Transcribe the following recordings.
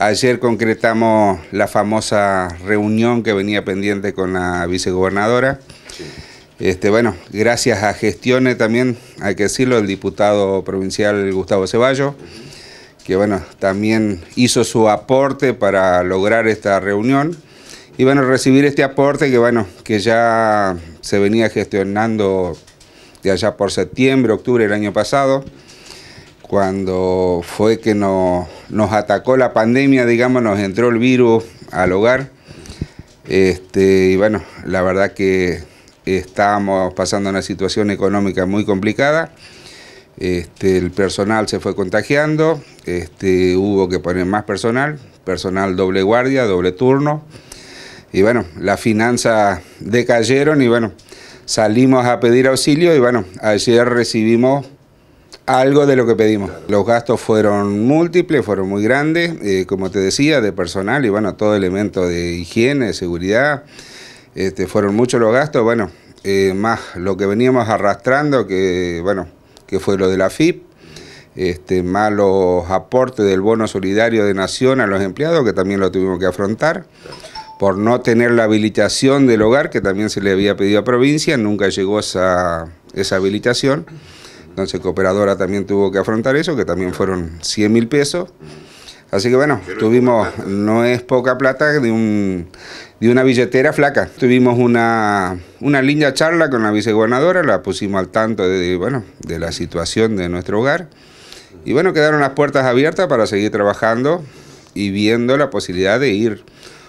Ayer concretamos la famosa reunión que venía pendiente con la vicegobernadora. Este, bueno, gracias a gestiones también, hay que decirlo, el diputado provincial Gustavo Ceballo, que bueno, también hizo su aporte para lograr esta reunión. Y bueno, recibir este aporte que bueno, que ya se venía gestionando de allá por septiembre, octubre del año pasado cuando fue que nos, atacó la pandemia, digamos, nos entró el virus al hogar. Este, y bueno, la verdad que estábamos pasando una situación económica muy complicada. Este, el personal se fue contagiando, este, hubo que poner más personal, personal doble guardia, doble turno. Y bueno, las finanzas decayeron y bueno, salimos a pedir auxilio y bueno, ayer recibimos algo de lo que pedimos. Los gastos fueron múltiples, fueron muy grandes, eh, como te decía, de personal y bueno, todo elemento de higiene, de seguridad. Este, fueron muchos los gastos, bueno, eh, más lo que veníamos arrastrando, que bueno, que fue lo de la FIP, este, más los aportes del bono solidario de Nación a los empleados, que también lo tuvimos que afrontar, por no tener la habilitación del hogar, que también se le había pedido a provincia, nunca llegó esa, esa habilitación. Entonces Cooperadora también tuvo que afrontar eso, que también fueron 100 mil pesos. Así que bueno, tuvimos, no es poca plata de, un, de una billetera flaca. Tuvimos una, una linda charla con la vicegobernadora, la pusimos al tanto de, bueno, de la situación de nuestro hogar. Y bueno, quedaron las puertas abiertas para seguir trabajando y viendo la posibilidad de ir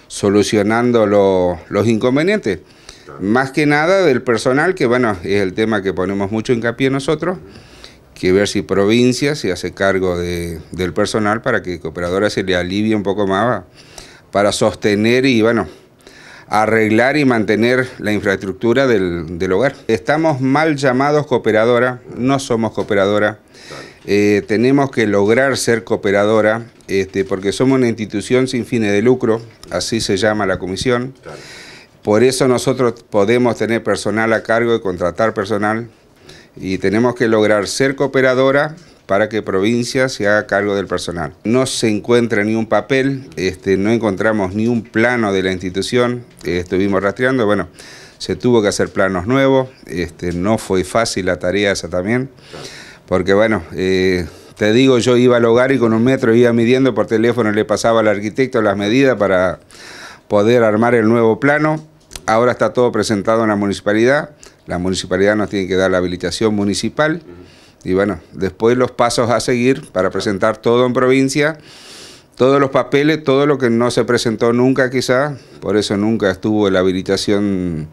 solucionando los los inconvenientes. Más que nada del personal, que bueno, es el tema que ponemos mucho hincapié nosotros, que ver si provincia se hace cargo de, del personal para que cooperadora se le alivie un poco más para sostener y bueno, arreglar y mantener la infraestructura del, hogar. Estamos mal llamados cooperadora, no somos cooperadora. Eh, tenemos que lograr ser cooperadora este, porque somos una institución sin fines de lucro, así se llama la comisión. Por eso nosotros podemos tener personal a cargo y contratar personal y tenemos que lograr ser cooperadora para que provincia se haga cargo del personal. No se encuentra ni un papel, este, no encontramos ni un plano de la institución, estuvimos rastreando, bueno, se tuvo que hacer planos nuevos, este, no fue fácil la tarea esa también, porque bueno, eh, te digo, yo iba al hogar y con un metro iba midiendo por teléfono, le pasaba al arquitecto las medidas para poder armar el nuevo plano Ahora está todo presentado en la municipalidad. La municipalidad nos tiene que dar la habilitación municipal. Y bueno, después los pasos a seguir para presentar todo en provincia, todos los papeles, todo lo que no se presentó nunca quizá, por eso nunca estuvo la habilitación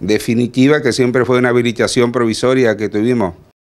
definitiva, que siempre fue una habilitación provisoria que tuvimos.